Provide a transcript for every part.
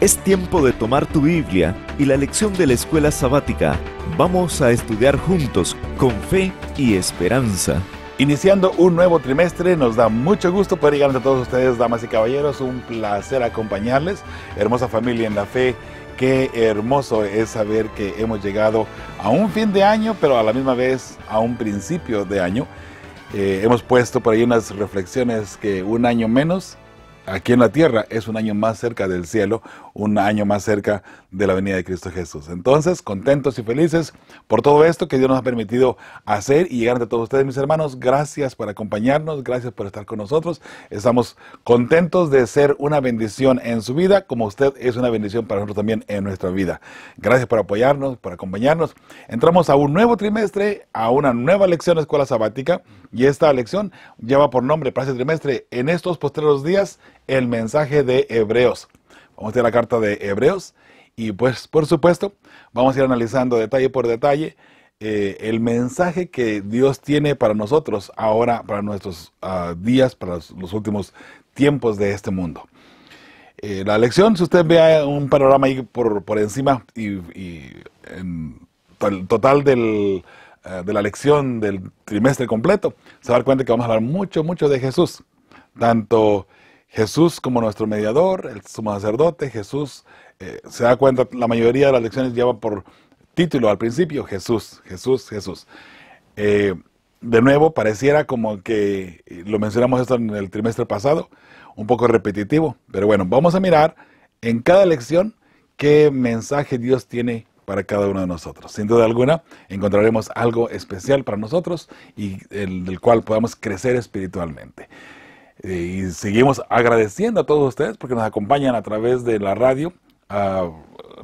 Es tiempo de tomar tu Biblia y la lección de la escuela sabática. Vamos a estudiar juntos con fe y esperanza. Iniciando un nuevo trimestre, nos da mucho gusto poder llegar a todos ustedes, damas y caballeros. Un placer acompañarles. Hermosa familia en la fe. Qué hermoso es saber que hemos llegado a un fin de año, pero a la misma vez a un principio de año. Eh, hemos puesto por ahí unas reflexiones que un año menos aquí en la tierra es un año más cerca del cielo, un año más cerca de la venida de Cristo Jesús. Entonces, contentos y felices por todo esto que Dios nos ha permitido hacer y llegar ante todos ustedes, mis hermanos. Gracias por acompañarnos, gracias por estar con nosotros. Estamos contentos de ser una bendición en su vida, como usted es una bendición para nosotros también en nuestra vida. Gracias por apoyarnos, por acompañarnos. Entramos a un nuevo trimestre, a una nueva lección de Escuela Sabática y esta lección lleva por nombre para este trimestre, en estos postreros días, el mensaje de Hebreos. Vamos a ir la carta de Hebreos y pues por supuesto vamos a ir analizando detalle por detalle eh, el mensaje que Dios tiene para nosotros ahora, para nuestros ah, días, para los, últimos tiempos de este mundo. Eh, la lección, si usted vea un panorama ahí por, encima y, el total eh, de la lección del trimestre completo, se va a dar cuenta que vamos a hablar mucho, mucho de Jesús, tanto Jesús como nuestro mediador, el sumo sacerdote, Jesús, eh, se da cuenta, la mayoría de las lecciones lleva por título al principio, Jesús, Jesús, Jesús. Eh, de nuevo, pareciera como que eh, lo mencionamos esto en el trimestre pasado, un poco repetitivo, pero bueno, vamos a mirar en cada lección qué mensaje Dios tiene para cada uno de nosotros. Sin duda alguna, encontraremos algo especial para nosotros y el, del cual podamos crecer espiritualmente. Eh, y seguimos agradeciendo a todos ustedes porque nos acompañan a través de la radio,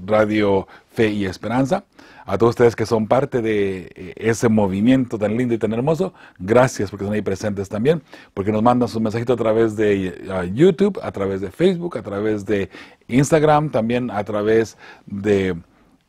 Radio Fe y Esperanza. A todos ustedes que son parte de eh, ese movimiento tan lindo y tan hermoso, gracias porque son ahí presentes también, porque nos mandan sus mensajitos a través de YouTube, a través de Facebook, a través de Instagram, también a través de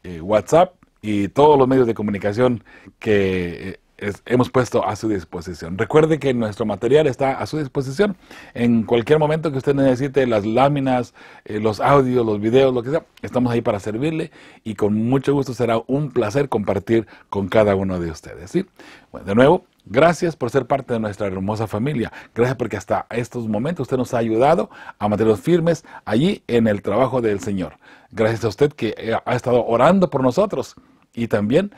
eh, WhatsApp y todos los medios de comunicación que hemos puesto a su disposición. Recuerde que nuestro material está a su disposición en cualquier momento que usted necesite las láminas, eh, los audios, los videos, lo que sea. Estamos ahí para servirle y con mucho gusto será un placer compartir con cada uno de ustedes. ¿sí? de nuevo, Gracias por ser parte de nuestra hermosa familia. Gracias porque hasta estos momentos usted nos ha ayudado a mantenernos firmes allí en el trabajo del Señor. Gracias a usted que eh, ha estado orando por nosotros y también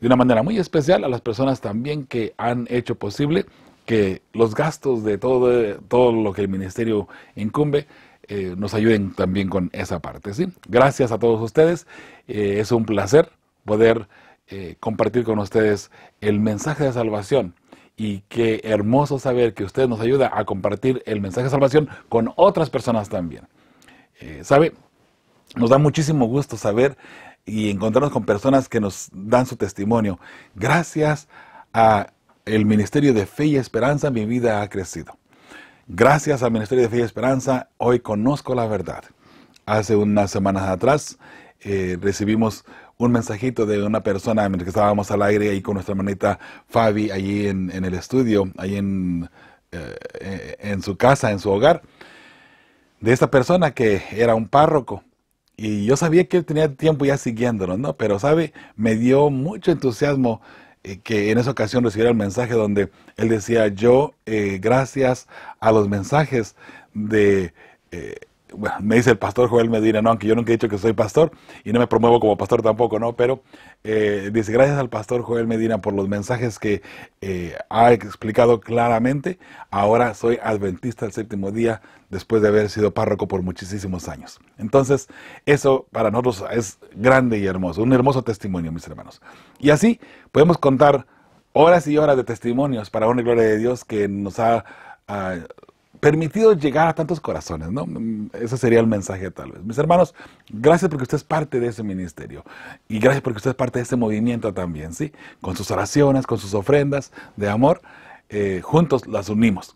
de una manera muy especial a las personas también que han hecho posible que los gastos de todo, todo lo que el ministerio incumbe eh, nos ayuden también con esa parte. ¿sí? Gracias a todos ustedes. Eh, es un placer poder eh, compartir con ustedes el mensaje de salvación. Y qué hermoso saber que usted nos ayuda a compartir el mensaje de salvación con otras personas también. ¿Sabe? Nos da muchísimo gusto saber y encontrarnos con personas que nos dan su testimonio. Gracias a el Ministerio de Fe y Esperanza, mi vida ha crecido. Gracias al Ministerio de Fe y Esperanza, hoy conozco la verdad. Hace unas semanas atrás eh, recibimos un mensajito de una persona mientras estábamos al aire ahí con nuestra hermanita Fabi allí en, el estudio, ahí en, eh, eh, en su casa, en su hogar, de esta persona que era un párroco y yo sabía que él tenía tiempo ya siguiéndolo, ¿no? Pero, ¿sabe? Me dio mucho entusiasmo eh, que en esa ocasión recibiera el mensaje donde él decía, yo, eh, gracias a los mensajes de eh, me dice el pastor Joel Medina, no, aunque yo nunca he dicho que soy pastor y no me promuevo como pastor tampoco, ¿no? Pero eh, dice, gracias al pastor Joel Medina por los mensajes que eh, ha explicado claramente. Ahora soy adventista el séptimo día después de haber sido párroco por muchísimos años. Entonces, eso para nosotros es grande y hermoso, un hermoso testimonio, mis hermanos. Y así podemos contar horas y horas de testimonios para una gloria de Dios que nos ha... Ah, permitido llegar a tantos corazones, ¿no? Ese sería el mensaje tal vez. Mis hermanos, gracias porque usted es parte de ese ministerio y gracias porque usted es parte de ese movimiento también, ¿sí? Con sus oraciones, con sus ofrendas de amor, eh, juntos las unimos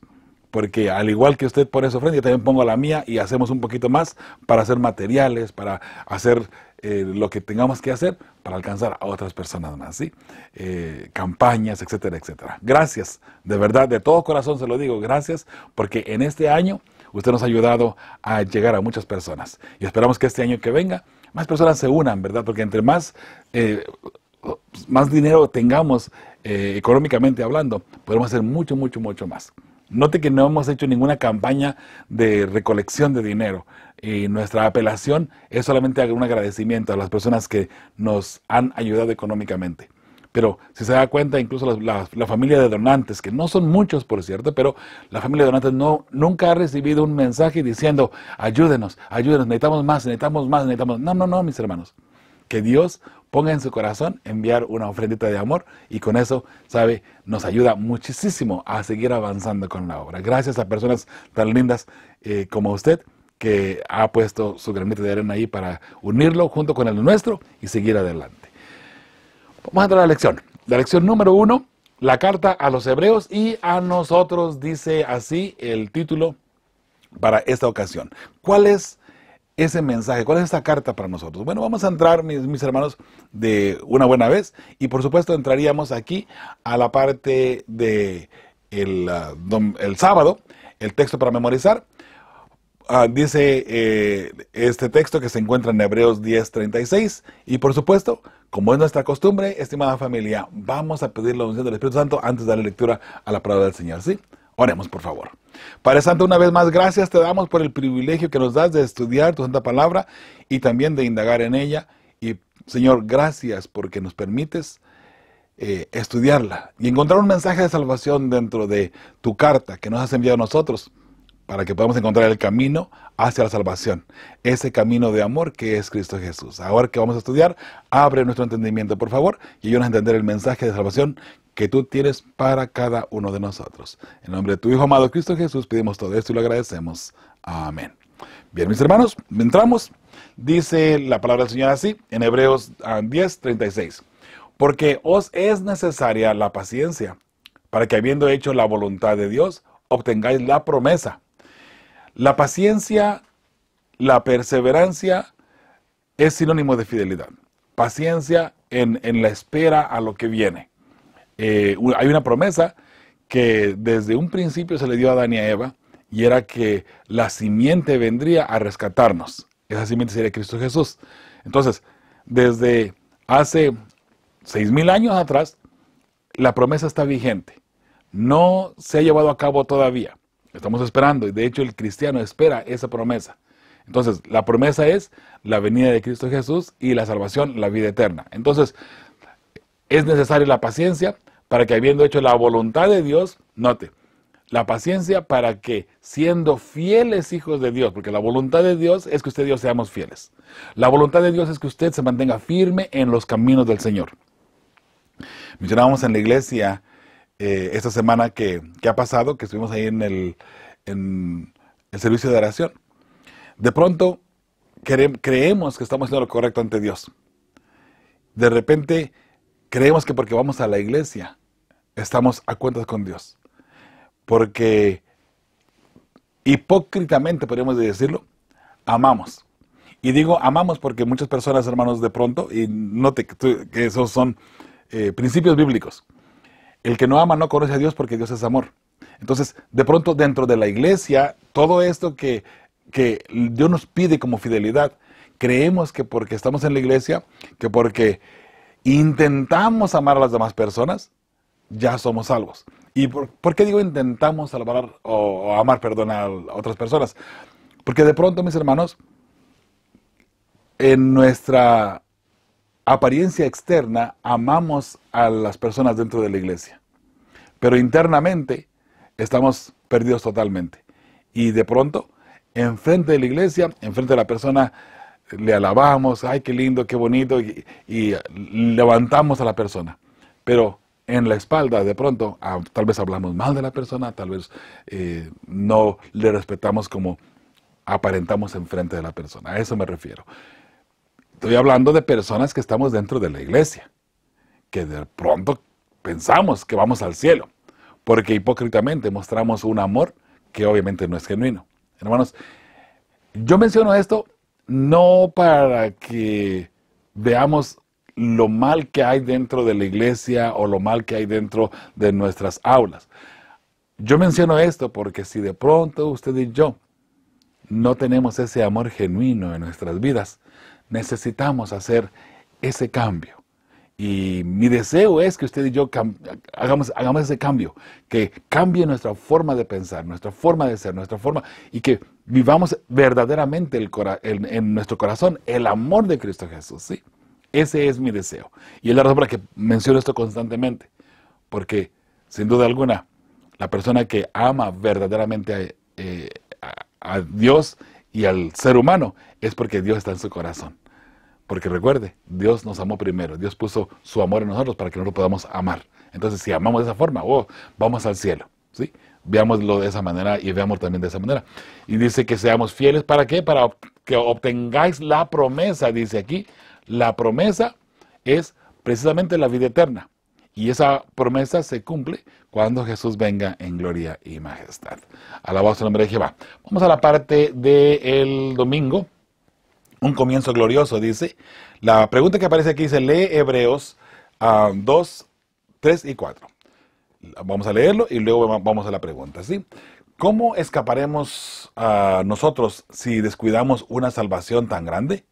porque al igual que usted por eso ofrenda, yo también pongo la mía y hacemos un poquito más para hacer materiales, para hacer eh, lo que tengamos que hacer para alcanzar a otras personas más, ¿sí? Eh, campañas, etcétera, etcétera. Gracias, de verdad, de todo corazón se lo digo, gracias, porque en este año usted nos ha ayudado a llegar a muchas personas y esperamos que este año que venga más personas se unan, ¿verdad? Porque entre más... Eh, más dinero tengamos económicamente hablando, podemos hacer mucho, mucho, mucho más. Note que no hemos hecho ninguna campaña de recolección de dinero. Y nuestra apelación es solamente un agradecimiento a las personas que nos han ayudado económicamente. Pero si se da cuenta, incluso la, familia de donantes, que no son muchos por cierto, pero la familia de donantes nunca ha recibido un mensaje diciendo, ayúdenos, ayúdenos, necesitamos más, necesitamos más, necesitamos... No, no, no, mis hermanos. Que Dios ponga en su corazón enviar una ofrendita de amor y con eso, sabe, nos ayuda muchísimo a seguir avanzando con la obra. Gracias a personas tan lindas eh, como usted que ha puesto su granito de arena ahí para unirlo junto con el nuestro y seguir adelante. Vamos a entrar a la lección. La lección número uno, la carta a los hebreos y a nosotros dice así el título para esta ocasión. ¿Cuál es ese mensaje? ¿Cuál es esta carta para nosotros? Bueno, vamos a entrar, mis, hermanos, de una buena vez y por supuesto entraríamos aquí a la parte de el, ah, sábado, el texto para memorizar. Ah, dice eh, este texto que se encuentra en Hebreos 10:36 y por supuesto, como es nuestra costumbre, estimada familia, vamos a pedir la unción del Espíritu Santo antes de la lectura a la palabra del Señor, ¿sí? Oremos, por favor. Padre Santo, una vez más, gracias te damos por el privilegio que nos das de estudiar tu santa palabra y también de indagar en ella. Y Señor, gracias porque nos permites eh, estudiarla y encontrar un mensaje de salvación dentro de tu carta que nos has enviado a nosotros para que podamos encontrar el camino hacia la salvación, ese camino de amor que es Cristo Jesús. Ahora que vamos a estudiar, abre nuestro entendimiento, por favor, y ayúdanos a entender el mensaje de salvación que tú tienes para cada uno de nosotros. En nombre de tu Hijo amado Cristo Jesús pedimos todo esto y lo agradecemos. Amén. Bien, mis hermanos, entramos. Dice la palabra del Señor así en Hebreos 10, ah, 36. Porque os es necesaria la paciencia para que habiendo hecho la voluntad de Dios, obtengáis la promesa. La paciencia, la perseverancia es sinónimo de fidelidad. Paciencia en, en la espera a lo que viene. Eh, hay una promesa que desde un principio se le dio a Adán y a Eva, y era que la simiente vendría a rescatarnos. Esa simiente sería Cristo Jesús. Entonces, desde hace seis mil años atrás, la promesa está vigente. No se ha llevado a cabo todavía. Estamos esperando, y de hecho el cristiano espera esa promesa. Entonces, la promesa es la venida de Cristo Jesús y la salvación, la vida eterna. Entonces, es necesaria la paciencia para que habiendo hecho la voluntad de Dios, note, la paciencia para que siendo fieles hijos de Dios, porque la voluntad de Dios es que usted y seamos fieles. La voluntad de Dios es que usted se mantenga firme en los caminos del Señor. Mencionábamos en la iglesia eh, esta semana que, ha pasado, que estuvimos ahí en el, en el servicio de oración. De pronto creemos que estamos haciendo lo correcto ante Dios. De repente Creemos que porque vamos a la iglesia estamos a cuentas con Dios. Porque hipócritamente, podríamos decirlo, amamos. Y digo amamos porque muchas personas, hermanos, de pronto, y note que, esos son eh, principios bíblicos. El que no ama no conoce a Dios porque Dios es amor. Entonces, de pronto dentro de la iglesia, todo esto que, que Dios nos pide como fidelidad, creemos que porque estamos en la iglesia, que porque intentamos amar a las demás personas, ya somos salvos. ¿Y por, qué digo intentamos salvar o, amar, a otras personas? Porque de pronto, mis hermanos, en nuestra apariencia externa amamos a las personas dentro de la iglesia, pero internamente estamos perdidos totalmente. Y de pronto, enfrente de la iglesia, enfrente de la persona le alabamos, ay, qué lindo, qué bonito, y, levantamos a la persona. Pero en la espalda, de pronto, ah, tal vez hablamos mal de la persona, tal vez eh, no le respetamos como aparentamos enfrente de la persona. A eso me refiero. Estoy hablando de personas que estamos dentro de la iglesia, que de pronto pensamos que vamos al cielo, porque hipócritamente mostramos un amor que obviamente no es genuino. Hermanos, yo menciono esto no para que veamos lo mal que hay dentro de la iglesia o lo mal que hay dentro de nuestras aulas. Yo menciono esto porque si de pronto usted y yo no tenemos ese amor genuino en nuestras vidas, necesitamos hacer ese cambio. Y mi deseo es que usted y yo hagamos, ese cambio, que cambie nuestra forma de pensar, nuestra forma de ser, nuestra forma, y que vivamos verdaderamente en nuestro corazón el amor de Cristo Jesús. ¿sí? Ese es mi deseo. Y es la razón por la que menciono esto constantemente, porque sin duda alguna, la persona que ama verdaderamente a eh, Dios y al ser humano es porque Dios está en su corazón. Porque recuerde, Dios nos amó primero, Dios puso su amor en nosotros para que nosotros podamos amar. Entonces, si amamos de esa forma, oh, vamos al cielo. ¿sí? Veámoslo de esa manera y veamos también de esa manera. Y dice que seamos fieles, ¿para qué? Para que obtengáis la promesa, dice aquí. La promesa es precisamente la vida eterna. Y esa promesa se cumple cuando Jesús venga en gloria y majestad. Alabado sea el nombre de Jehová. Vamos a la parte del domingo un comienzo glorioso, dice. La pregunta que aparece aquí dice, lee Hebreos 2, ah, 3 y 4. Vamos a leerlo y luego vamos a la pregunta, ¿sí? ¿Cómo escaparemos ah, nosotros si descuidamos una salvación tan grande?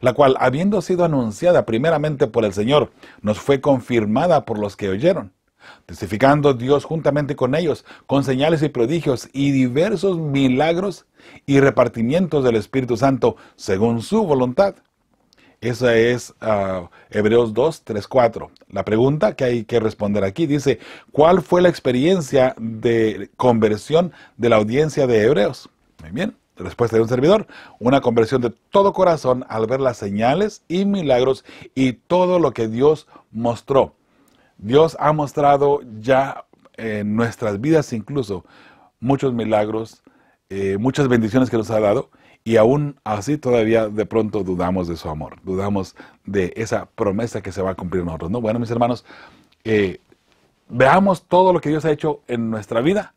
La cual, habiendo sido anunciada primeramente por el Señor, nos fue confirmada por los que oyeron testificando Dios juntamente con ellos, con señales y prodigios y diversos milagros y repartimientos del Espíritu Santo según su voluntad. Esa es ah, Hebreos 2, 3, 4. La pregunta que hay que responder aquí dice, ¿cuál fue la experiencia de conversión de la audiencia de Hebreos? Muy bien, respuesta de un servidor, una conversión de todo corazón al ver las señales y milagros y todo lo que Dios mostró. Dios ha mostrado ya eh, en nuestras vidas incluso muchos milagros, eh, muchas bendiciones que nos ha dado y aún así todavía de pronto dudamos de su amor, dudamos de esa promesa que se va a cumplir en nosotros. Bueno, mis hermanos, eh, veamos todo lo que Dios ha hecho en nuestra vida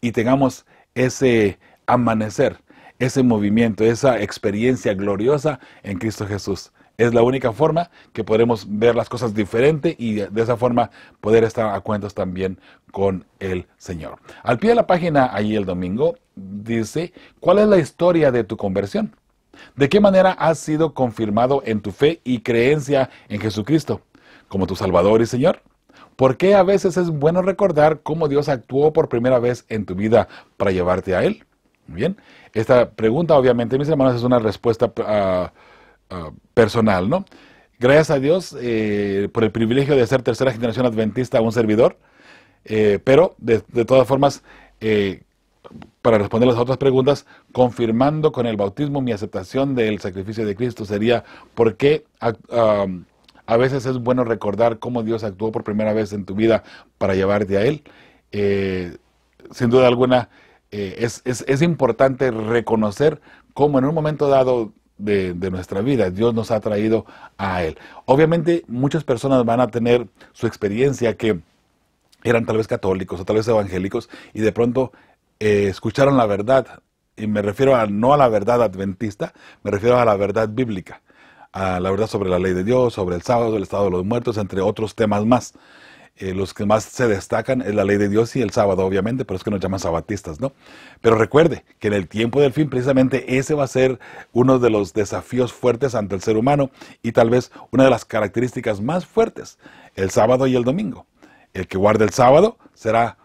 y tengamos ese amanecer, ese movimiento, esa experiencia gloriosa en Cristo Jesús. Es la única forma que podremos ver las cosas diferente y de esa forma poder estar a cuentos también con el Señor. Al pie de la página, ahí el domingo, dice, ¿cuál es la historia de tu conversión? ¿De qué manera has sido confirmado en tu fe y creencia en Jesucristo como tu Salvador y Señor? ¿Por qué a veces es bueno recordar cómo Dios actuó por primera vez en tu vida para llevarte a Él? Bien, esta pregunta obviamente, mis hermanos, es una respuesta ah, Ah, personal, ¿no? Gracias a Dios eh, por el privilegio de ser tercera generación adventista a un servidor, eh, pero de, todas formas, eh, para responder las otras preguntas, confirmando con el bautismo mi aceptación del sacrificio de Cristo sería, porque ah, a, veces es bueno recordar cómo Dios actuó por primera vez en tu vida para llevarte a Él? sin duda alguna, es, es importante reconocer cómo en un momento dado de, nuestra vida. Dios nos ha traído a Él. Obviamente muchas personas van a tener su experiencia que eran tal vez católicos o tal vez evangélicos y de pronto eh, escucharon la verdad. Y me refiero a, no a la verdad adventista, me refiero a la verdad bíblica, a la verdad sobre la ley de Dios, sobre el sábado, el estado de los muertos, entre otros temas más. Eh, los que más se destacan es la ley de Dios y el sábado, obviamente, pero es que nos llaman sabatistas, ¿no? Pero recuerde que en el tiempo del fin, precisamente ese va a ser uno de los desafíos fuertes ante el ser humano y tal vez una de las características más fuertes, el sábado y el domingo. El que guarde el sábado será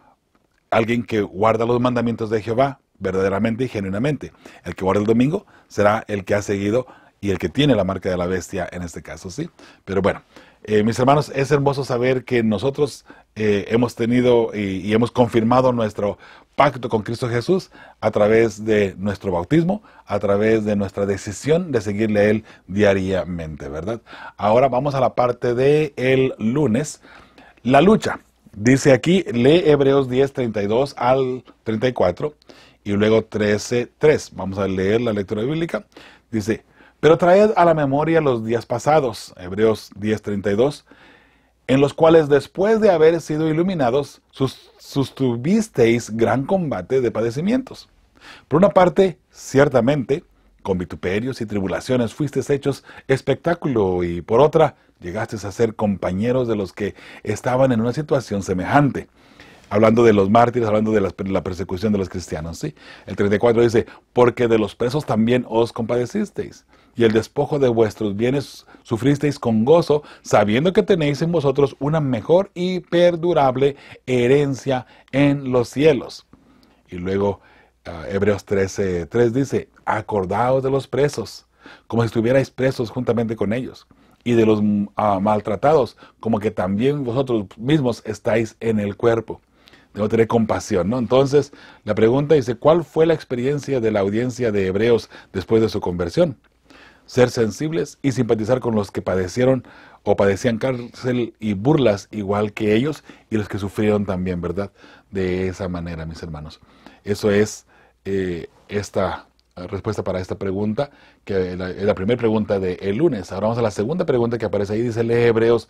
alguien que guarda los mandamientos de Jehová verdaderamente y genuinamente. El que guarde el domingo será el que ha seguido y el que tiene la marca de la bestia en este caso, ¿sí? Pero bueno, eh, mis hermanos, es hermoso saber que nosotros eh, hemos tenido y, hemos confirmado nuestro pacto con Cristo Jesús a través de nuestro bautismo, a través de nuestra decisión de seguirle a Él diariamente, ¿verdad? Ahora vamos a la parte de lunes, la lucha. Dice aquí, lee Hebreos 10, 32 al 34 y luego 13, 3. Vamos a leer la lectura bíblica. Dice, pero traed a la memoria los días pasados, Hebreos 10:32, en los cuales después de haber sido iluminados, sustuvisteis gran combate de padecimientos. Por una parte, ciertamente, con vituperios y tribulaciones fuisteis hechos espectáculo y por otra, llegasteis a ser compañeros de los que estaban en una situación semejante hablando de los mártires, hablando de la, persecución de los cristianos. ¿sí? El 34 dice, porque de los presos también os compadecisteis, y el despojo de vuestros bienes sufristeis con gozo, sabiendo que tenéis en vosotros una mejor y perdurable herencia en los cielos. Y luego ah, Hebreos 13.3 dice, acordaos de los presos, como si estuvierais presos juntamente con ellos, y de los ah, maltratados, como que también vosotros mismos estáis en el cuerpo debo tener compasión, ¿no? Entonces, la pregunta dice, ¿cuál fue la experiencia de la audiencia de hebreos después de su conversión? ser sensibles y simpatizar con los que padecieron o padecían cárcel y burlas igual que ellos y los que sufrieron también, ¿verdad? De esa manera, mis hermanos. Eso es eh, esta respuesta para esta pregunta, que es la, primera pregunta del el lunes. Ahora vamos a la segunda pregunta que aparece ahí, dice lee Hebreos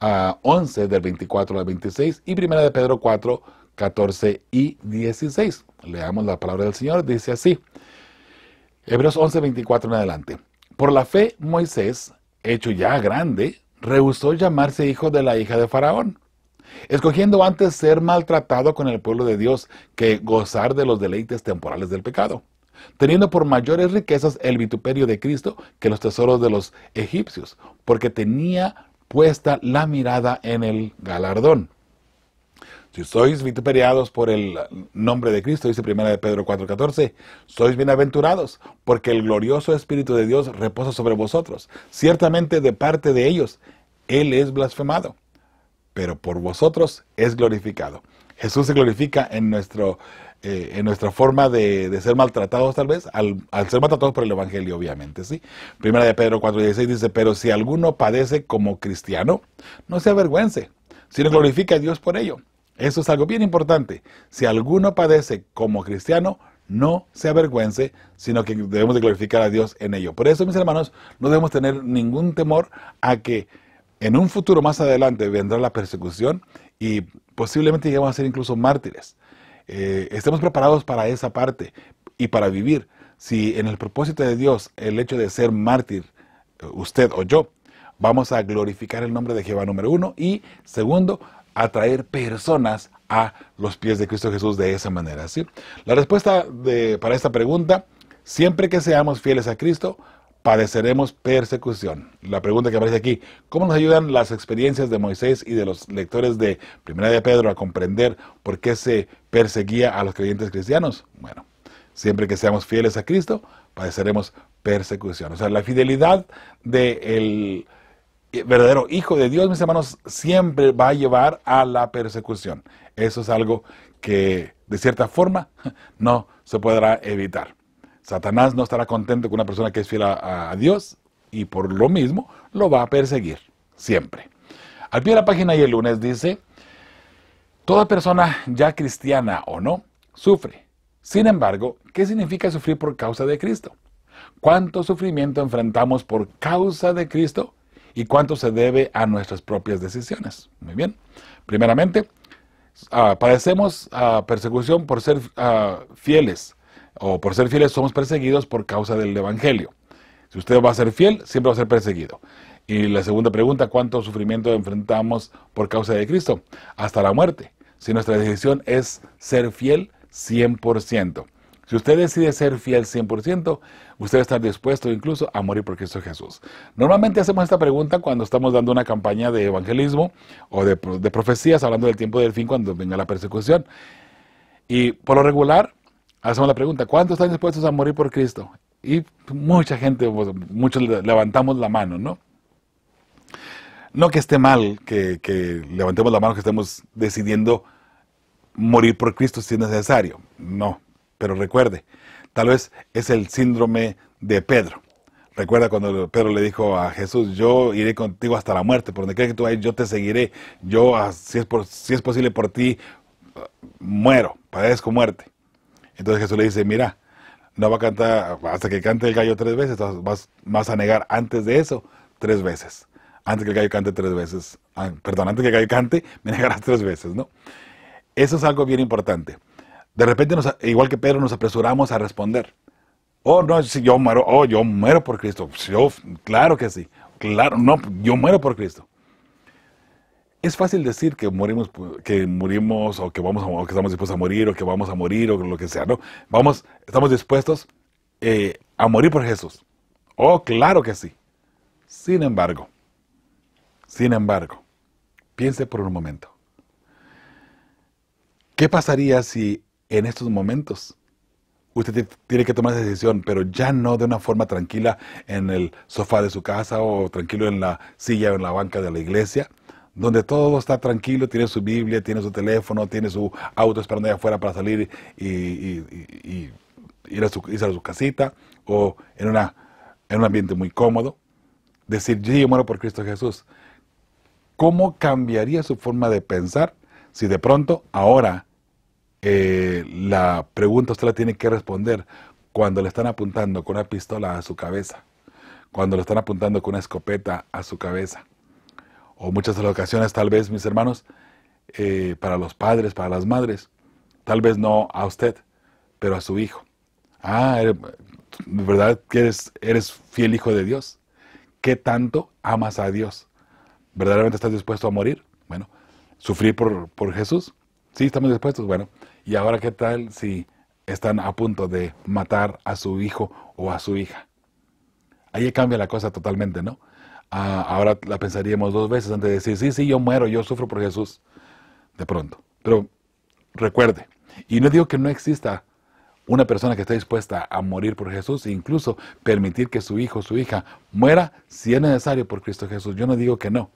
a ah, 11 del 24 al 26 y primera de Pedro 4, 14 y 16. Leamos la palabra del Señor, dice así. Hebreos 11, 24 en adelante. Por la fe, Moisés, hecho ya grande, rehusó llamarse hijo de la hija de Faraón, escogiendo antes ser maltratado con el pueblo de Dios que gozar de los deleites temporales del pecado, teniendo por mayores riquezas el vituperio de Cristo que los tesoros de los egipcios, porque tenía puesta la mirada en el galardón. Si sois vituperados por el nombre de Cristo, dice 1 de Pedro 4:14, sois bienaventurados, porque el glorioso Espíritu de Dios reposa sobre vosotros. Ciertamente de parte de ellos, Él es blasfemado, pero por vosotros es glorificado. Jesús se glorifica en, nuestro, eh, en nuestra forma de, ser maltratados tal vez, al, ser maltratados por el Evangelio, obviamente, ¿sí? Primera de Pedro 4.16 dice, pero si alguno padece como cristiano, no se avergüence, sino glorifica a Dios por ello eso es algo bien importante. Si alguno padece como cristiano, no se avergüence, sino que debemos de glorificar a Dios en ello. Por eso, mis hermanos, no debemos tener ningún temor a que en un futuro más adelante vendrá la persecución y posiblemente lleguemos a ser incluso mártires. Eh, estemos preparados para esa parte y para vivir. Si en el propósito de Dios el hecho de ser mártir, eh, usted o yo, vamos a glorificar el nombre de Jehová número uno y segundo, atraer personas a los pies de Cristo Jesús de esa manera. ¿sí? La respuesta para esta pregunta, siempre que seamos fieles a Cristo, padeceremos persecución. La pregunta que aparece aquí, ¿cómo nos ayudan las experiencias de Moisés y de los lectores de Primera de Pedro a comprender por qué se perseguía a los creyentes cristianos? Bueno, siempre que seamos fieles a Cristo, padeceremos persecución. O sea, la fidelidad del... De eh, verdadero hijo de Dios, mis hermanos, siempre va a llevar a la persecución. Eso es algo que, de cierta forma, no se podrá evitar. Satanás no estará contento con una persona que es fiel a, Dios y por lo mismo lo va a perseguir, siempre. Al pie de la página y el lunes dice, toda persona ya cristiana o no, sufre. Sin embargo, ¿qué significa sufrir por causa de Cristo? ¿Cuánto sufrimiento enfrentamos por causa de Cristo? y cuánto se debe a nuestras propias decisiones. Muy bien. Primeramente, ah, padecemos ah, persecución por ser ah, fieles o por ser fieles somos perseguidos por causa del Evangelio. Si usted va a ser fiel, siempre va a ser perseguido. Y la segunda pregunta, ¿cuánto sufrimiento enfrentamos por causa de Cristo? Hasta la muerte. Si nuestra decisión es ser fiel 100%. Si usted decide ser fiel 100%, usted está dispuesto incluso a morir por Cristo Jesús. Normalmente hacemos esta pregunta cuando estamos dando una campaña de evangelismo o de, profecías, hablando del tiempo del fin cuando venga la persecución. Y por lo regular, hacemos la pregunta, ¿cuántos están dispuestos a morir por Cristo? Y mucha gente, pues, muchos levantamos la mano, ¿no? No que esté mal que, levantemos la mano, que estemos decidiendo morir por Cristo si es necesario. No. Pero recuerde, tal vez es el síndrome de Pedro. Recuerda cuando Pedro le dijo a Jesús, yo iré contigo hasta la muerte, por donde quiera que tú vayas, yo te seguiré, yo, ah, si es, si es posible por ti, muero, padezco muerte. Entonces Jesús le dice, mira, no va a cantar, hasta que cante el gallo tres veces, vas, a negar antes de eso tres veces. Antes que el gallo cante tres veces, ah, perdón, antes que el gallo cante, me negarás tres veces, ¿no? Eso es algo bien importante. De repente, nos, igual que Pedro, nos apresuramos a responder. Oh, no, si yo muero, oh, yo muero por Cristo. Oh, claro que sí. Claro, no, yo muero por Cristo. Es fácil decir que morimos, que morimos o que, vamos a, estamos dispuestos a morir o que vamos a morir o lo que sea, ¿no? Vamos, estamos dispuestos eh, a morir por Jesús. Oh, claro que sí. Sin embargo, sin embargo, piense por un momento. ¿Qué pasaría si en estos momentos. Usted tiene que tomar esa decisión, pero ya no de una forma tranquila en el sofá de su casa o tranquilo en la silla o en la banca de la iglesia, donde todo está tranquilo, tiene su Biblia, tiene su teléfono, tiene su auto esperando allá afuera para salir y, ir, a su, casita o en, una, en un ambiente muy cómodo. Decir, yo muero por Cristo Jesús. ¿Cómo cambiaría su forma de pensar si de pronto ahora eh, la pregunta usted la tiene que responder cuando le están apuntando con una pistola a su cabeza, cuando le están apuntando con una escopeta a su cabeza. O muchas de las ocasiones, tal vez, mis hermanos, eh, para los padres, para las madres, tal vez no a usted, pero a su hijo. Ah, eh, de ¿verdad eres, eres fiel hijo de Dios? ¿Qué tanto amas a Dios? ¿Verdaderamente estás dispuesto a morir? Bueno, ¿sufrir por, por Jesús? Sí, estamos dispuestos. Bueno, y ahora, ¿qué tal si están a punto de matar a su hijo o a su hija? Ahí cambia la cosa totalmente, ¿no? Ah, ahora la pensaríamos dos veces antes de decir, sí, sí, yo muero, yo sufro por Jesús, de pronto. Pero recuerde, y no digo que no exista una persona que esté dispuesta a morir por Jesús e incluso permitir que su hijo o su hija muera si es necesario por Cristo Jesús. Yo no digo que no,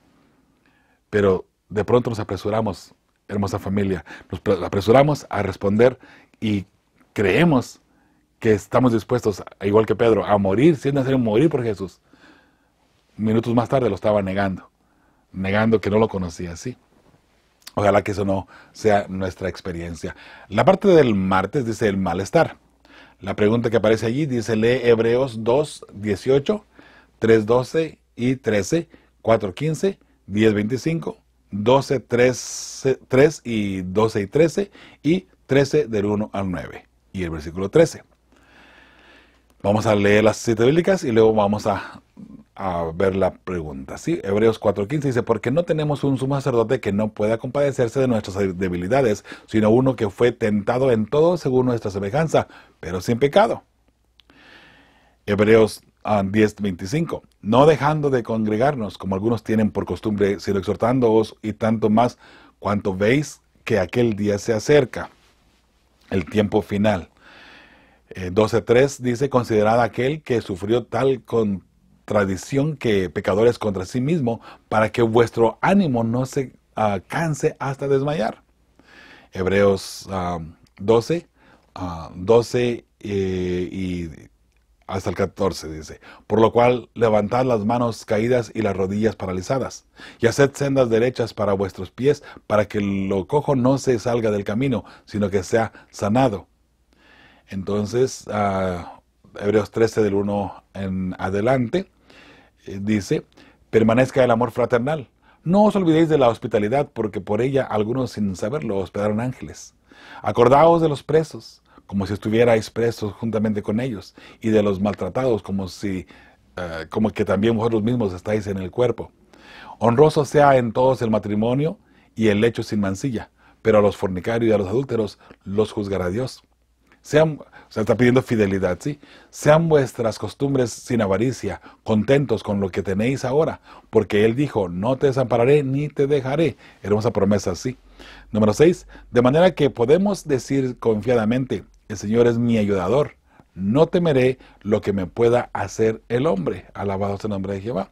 pero de pronto nos apresuramos hermosa familia. Nos apresuramos a responder y creemos que estamos dispuestos, igual que Pedro, a morir, siendo hacer morir por Jesús. Minutos más tarde lo estaba negando, negando que no lo conocía así. Ojalá que eso no sea nuestra experiencia. La parte del martes dice el malestar. La pregunta que aparece allí dice, lee Hebreos 2, 18, 3, 12 y 13, 4, 15, 10, 25, 12, 13, 3 y 12 y 13 y 13 del 1 al 9 y el versículo 13. Vamos a leer las siete bíblicas y luego vamos a, ver la pregunta. ¿sí? Hebreos 4.15 dice, porque no tenemos un sumo sacerdote que no pueda compadecerse de nuestras debilidades, sino uno que fue tentado en todo según nuestra semejanza, pero sin pecado. Hebreos 10.25, no dejando de congregarnos, como algunos tienen por costumbre, sino exhortándoos y tanto más cuanto veis que aquel día se acerca, el tiempo final. 12.3 eh, dice, considerad aquel que sufrió tal contradicción que pecadores contra sí mismo, para que vuestro ánimo no se ah, canse hasta desmayar. Hebreos 12, ah, 12 ah, eh, y hasta el 14 dice, por lo cual levantad las manos caídas y las rodillas paralizadas, y haced sendas derechas para vuestros pies, para que lo cojo no se salga del camino, sino que sea sanado. Entonces, ah, Hebreos 13 del 1 en adelante, eh, dice, permanezca el amor fraternal. No os olvidéis de la hospitalidad, porque por ella algunos sin saberlo hospedaron ángeles. Acordaos de los presos como si estuvierais presos juntamente con ellos, y de los maltratados, como si, eh, como que también vosotros mismos estáis en el cuerpo. Honroso sea en todos el matrimonio y el lecho sin mancilla, pero a los fornicarios y a los adúlteros los juzgará Dios. Sean, sea, está pidiendo fidelidad, sí. Sean vuestras costumbres sin avaricia, contentos con lo que tenéis ahora, porque Él dijo, no te desampararé ni te dejaré. Hermosa promesa, sí. Número seis, De manera que podemos decir confiadamente, el Señor es mi ayudador. No temeré lo que me pueda hacer el hombre. Alabado sea el nombre de Jehová.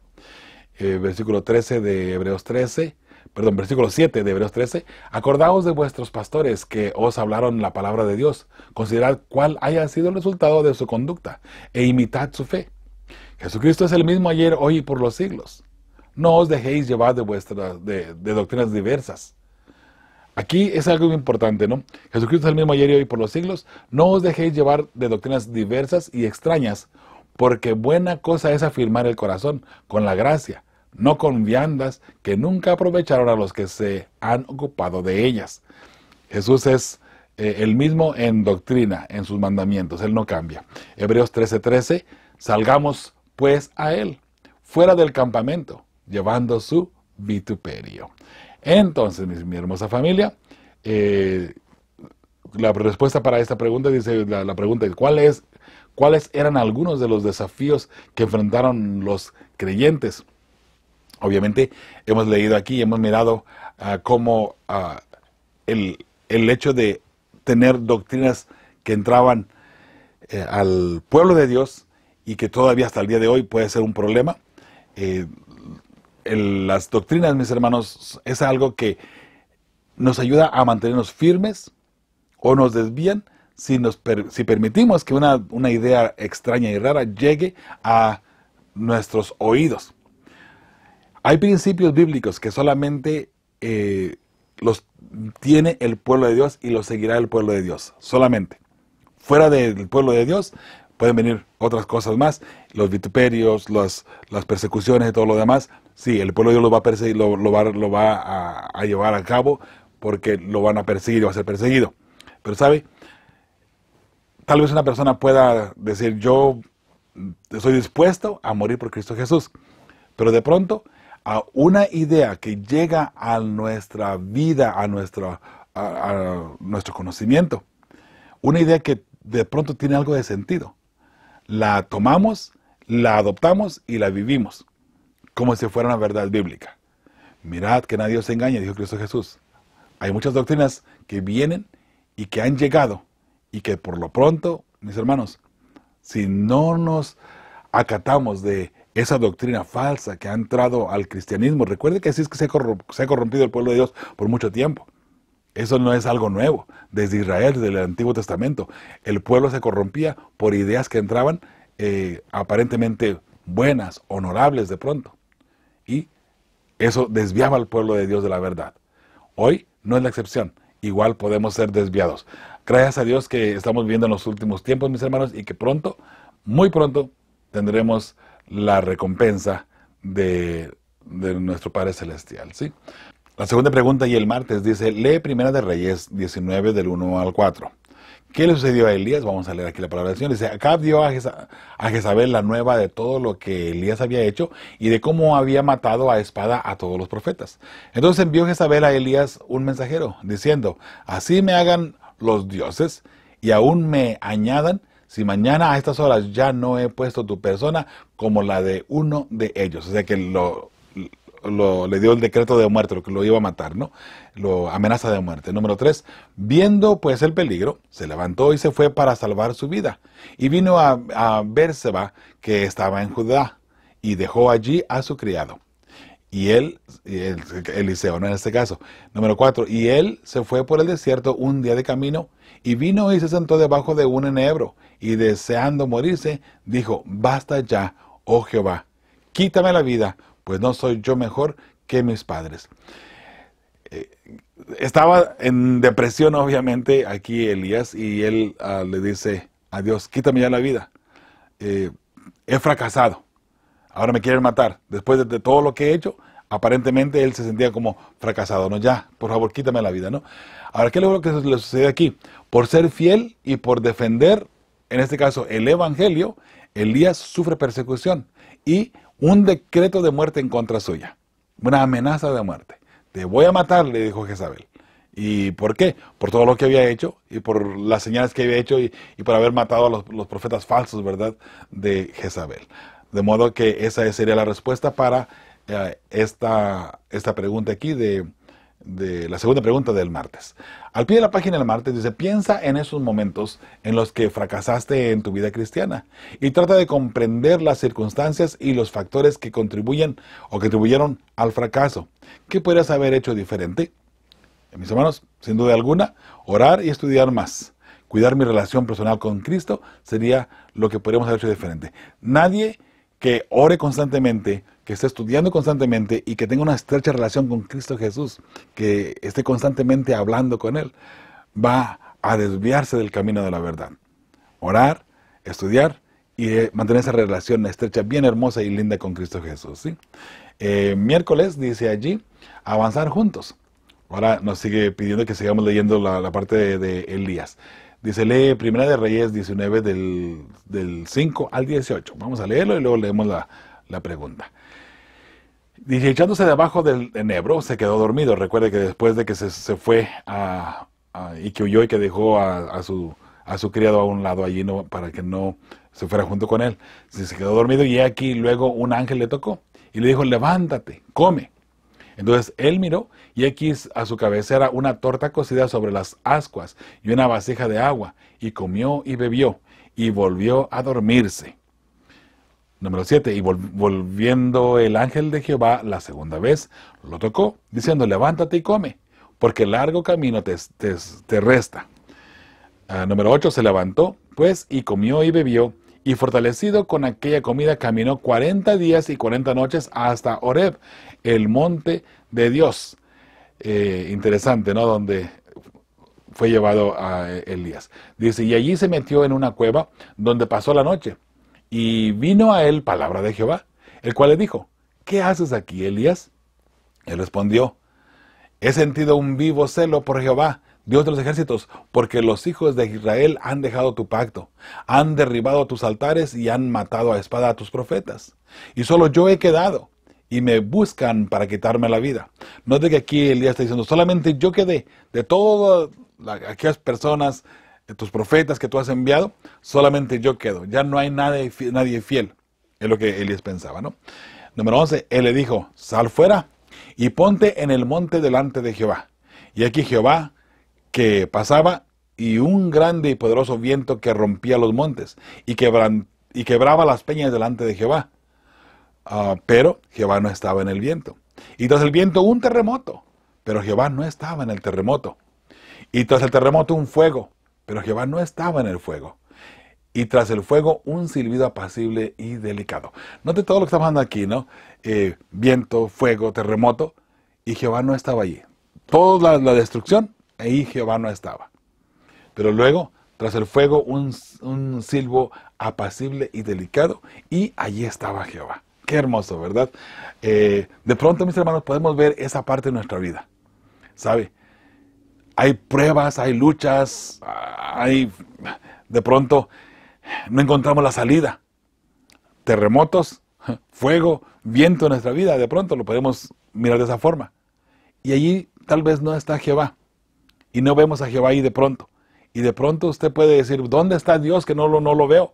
Eh, versículo 13 de Hebreos 13. Perdón, versículo 7 de Hebreos 13. Acordaos de vuestros pastores que os hablaron la palabra de Dios. Considerad cuál haya sido el resultado de su conducta e imitad su fe. Jesucristo es el mismo ayer, hoy y por los siglos. No os dejéis llevar de vuestras de doctrinas diversas Aquí es algo importante, ¿no? Jesucristo es el mismo ayer y hoy por los siglos. No os dejéis llevar de doctrinas diversas y extrañas, porque buena cosa es afirmar el corazón con la gracia, no con viandas que nunca aprovecharon a los que se han ocupado de ellas. Jesús es eh, el mismo en doctrina, en sus mandamientos, Él no cambia. Hebreos 13:13, salgamos pues a Él, fuera del campamento, llevando su vituperio. Entonces, mi, hermosa familia, eh, la respuesta para esta pregunta dice, la, pregunta es, ¿cuáles eran algunos de los desafíos que enfrentaron los creyentes? Obviamente, hemos leído aquí, hemos mirado ah, cómo ah, el, hecho de tener doctrinas que entraban eh, al pueblo de Dios y que todavía hasta el día de hoy puede ser un problema. Eh, las doctrinas, mis hermanos, es algo que nos ayuda a mantenernos firmes o nos desvían si, si permitimos que una, idea extraña y rara llegue a nuestros oídos. Hay principios bíblicos que solamente eh, los tiene el pueblo de Dios y los seguirá el pueblo de Dios, solamente. Fuera del pueblo de Dios pueden venir otras cosas más, los vituperios, las persecuciones y todo lo demás, Sí, el pueblo de Dios lo va a perseguir, lo, lo va, a, llevar a cabo porque lo van a perseguir, va a ser perseguido. Pero sabe, tal vez una persona pueda decir, yo estoy dispuesto a morir por Cristo Jesús. Pero de pronto, a una idea que llega a nuestra vida, a a nuestro conocimiento, una idea que de pronto tiene algo de sentido. La tomamos, la adoptamos y la vivimos como si fuera una verdad bíblica. Mirad que nadie os engañe, dijo Cristo Jesús. Hay muchas doctrinas que vienen y que han llegado y que por lo pronto, mis hermanos, si no nos acatamos de esa doctrina falsa que ha entrado al cristianismo, recuerde que así es que se ha, corrompido el pueblo de Dios por mucho tiempo. Eso no es algo nuevo. Desde Israel, desde el Antiguo Testamento, el pueblo se corrompía por ideas que entraban eh, aparentemente buenas, honorables de pronto y eso desviaba al pueblo de Dios de la verdad. Hoy no es la excepción, igual podemos ser desviados. Gracias a Dios que estamos viviendo en los últimos tiempos, mis hermanos, y que pronto, muy pronto, tendremos la recompensa de, nuestro Padre Celestial. ¿sí? La segunda pregunta y el martes dice, lee Primera de Reyes 19 del 1 al 4. ¿Qué le sucedió a Elías? Vamos a leer aquí la palabra del Señor. Dice, Acá dio a, a, Jezabel la nueva de todo lo que Elías había hecho y de cómo había matado a espada a todos los profetas. Entonces envió Jezabel a Elías un mensajero, diciendo, así me hagan los dioses y aún me añadan, si mañana a estas horas ya no he puesto tu persona como la de uno de ellos. O sea que lo, le dio el decreto de muerte, lo que lo iba a matar, ¿no? Lo amenaza de muerte. Número tres, viendo pues el peligro, se levantó y se fue para salvar su vida. Y vino a, a que estaba en Judá, y dejó allí a su criado. Y él, y Eliseo, no en este caso. Número cuatro, y él se fue por el desierto un día de camino, y vino y se sentó debajo de un enebro, y deseando morirse, dijo, basta ya, oh Jehová, quítame la vida, pues no soy yo mejor que mis padres. Eh, estaba en depresión, obviamente, aquí Elías, y él ah, le dice a Dios, quítame ya la vida. Eh, he fracasado. Ahora me quieren matar. Después de, todo lo que he hecho, aparentemente él se sentía como fracasado. No, ya, por favor, quítame la vida, ¿no? Ahora, ¿qué es lo que le sucede aquí? Por ser fiel y por defender, en este caso, el Evangelio, Elías sufre persecución y un decreto de muerte en contra suya, una amenaza de muerte. Te voy a matar, le dijo Jezabel. ¿Y por qué? Por todo lo que había hecho y por las señales que había hecho y, por haber matado a los, profetas falsos, ¿verdad? De Jezabel. De modo que esa sería la respuesta para eh, esta, esta pregunta aquí de de la segunda pregunta del martes. Al pie de la página del martes dice, piensa en esos momentos en los que fracasaste en tu vida cristiana y trata de comprender las circunstancias y los factores que contribuyen o que contribuyeron al fracaso. ¿Qué podrías haber hecho diferente? Mis hermanos, sin duda alguna, orar y estudiar más. Cuidar mi relación personal con Cristo sería lo que podríamos haber hecho diferente. Nadie que ore constantemente, que esté estudiando constantemente y que tenga una estrecha relación con Cristo Jesús, que esté constantemente hablando con Él, va a desviarse del camino de la verdad. Orar, estudiar y eh, mantener esa relación estrecha, bien hermosa y linda con Cristo Jesús. ¿sí? Eh, miércoles dice allí, avanzar juntos. Ahora nos sigue pidiendo que sigamos leyendo la, parte de Elías. Dice, lee Primera de Reyes 19 del, 5 al 18. Vamos a leerlo y luego leemos la, pregunta. Dice, echándose debajo del enebro, se quedó dormido. Recuerde que después de que se, fue a, y que huyó y que dejó a, su, a su criado a un lado allí no, para que no se fuera junto con él. se quedó dormido y aquí luego un ángel le tocó y le dijo, levántate, come. Entonces él miró y X a su cabecera una torta cocida sobre las ascuas y una vasija de agua, y comió y bebió, y volvió a dormirse. Número 7. Y volviendo el ángel de Jehová la segunda vez, lo tocó, diciendo, levántate y come, porque largo camino te, resta. Ah, número 8. Se levantó, pues, y comió y bebió, y fortalecido con aquella comida caminó cuarenta días y cuarenta noches hasta Oreb, el monte de Dios. Eh, interesante, ¿no? Donde fue llevado a eh, Elías. Dice, y allí se metió en una cueva donde pasó la noche. Y vino a él palabra de Jehová, el cual le dijo, ¿qué haces aquí, Elías? Él respondió, he sentido un vivo celo por Jehová, Dios de los ejércitos, porque los hijos de Israel han dejado tu pacto, han derribado tus altares y han matado a espada a tus profetas. Y solo yo he quedado, y me buscan para quitarme la vida. de que aquí Elías está diciendo, solamente yo quedé de todas aquellas personas, de tus profetas que tú has enviado, solamente yo quedo. Ya no hay nadie, nadie fiel. Es lo que Elías pensaba, ¿no? Número 11, él le dijo, sal fuera y ponte en el monte delante de Jehová. Y aquí Jehová que pasaba y un grande y poderoso viento que rompía los montes y, quebran, y quebraba las peñas delante de Jehová. Ah, pero Jehová no estaba en el viento. Y tras el viento un terremoto, pero Jehová no estaba en el terremoto. Y tras el terremoto un fuego, pero Jehová no estaba en el fuego. Y tras el fuego un silbido apacible y delicado. Note todo lo que estamos hablando aquí, ¿no? Eh, viento, fuego, terremoto, y Jehová no estaba allí. Toda la, destrucción, ahí Jehová no estaba. Pero luego, tras el fuego, un silbo apacible y delicado, y allí estaba Jehová. Qué hermoso, ¿verdad? Eh, de pronto, mis hermanos, podemos ver esa parte de nuestra vida. ¿Sabe? Hay pruebas, hay luchas, hay... De pronto, no encontramos la salida. Terremotos, fuego, viento en nuestra vida, de pronto lo podemos mirar de esa forma. Y allí tal vez no está Jehová. Y no vemos a Jehová ahí de pronto. Y de pronto usted puede decir, ¿dónde está Dios que no lo, no lo veo?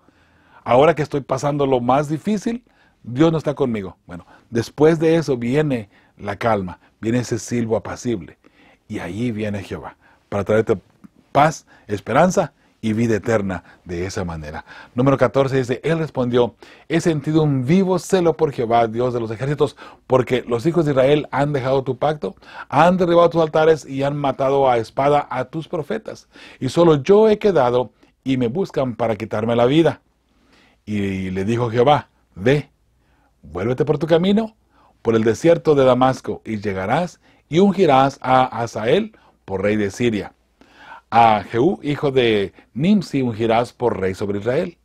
Ahora que estoy pasando lo más difícil, Dios no está conmigo. Bueno, después de eso viene la calma, viene ese silbo apacible. Y allí viene Jehová para traerte paz, esperanza y vida eterna de esa manera. Número 14 dice, Él respondió, he sentido un vivo celo por Jehová, Dios de los ejércitos, porque los hijos de Israel han dejado tu pacto, han derribado tus altares y han matado a espada a tus profetas. Y solo yo he quedado y me buscan para quitarme la vida. Y le dijo Jehová, ve vuélvete por tu camino, por el desierto de Damasco, y llegarás y ungirás a Asael por rey de Siria. A Jehú, hijo de Nimsi, ungirás por rey sobre Israel.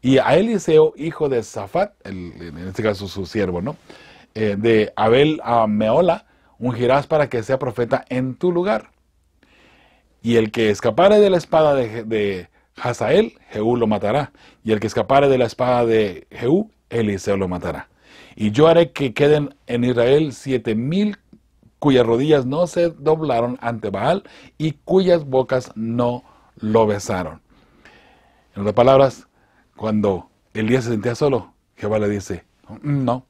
Y a Eliseo, hijo de Safat el, en este caso su siervo, ¿no? Eh, de Abel a Meola, ungirás para que sea profeta en tu lugar. Y el que escapare de la espada de, de Hazael, Jehú lo matará. Y el que escapare de la espada de Jehú, Eliseo lo matará. Y yo haré que queden en Israel siete mil cuyas rodillas no se doblaron ante Baal y cuyas bocas no lo besaron. En otras palabras, cuando Elías se sentía solo, Jehová le dice, mm, no,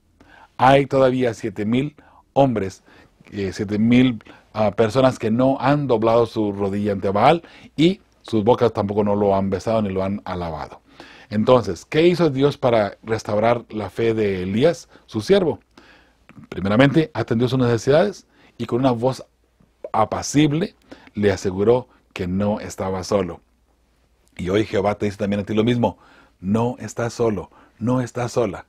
hay todavía siete mil hombres, eh, siete mil ah, personas que no han doblado su rodilla ante Baal y sus bocas tampoco no lo han besado ni lo han alabado. Entonces, ¿qué hizo Dios para restaurar la fe de Elías, su siervo? Primeramente, atendió sus necesidades y con una voz apacible le aseguró que no estaba solo. Y hoy Jehová te dice también a ti lo mismo, no estás solo, no estás sola.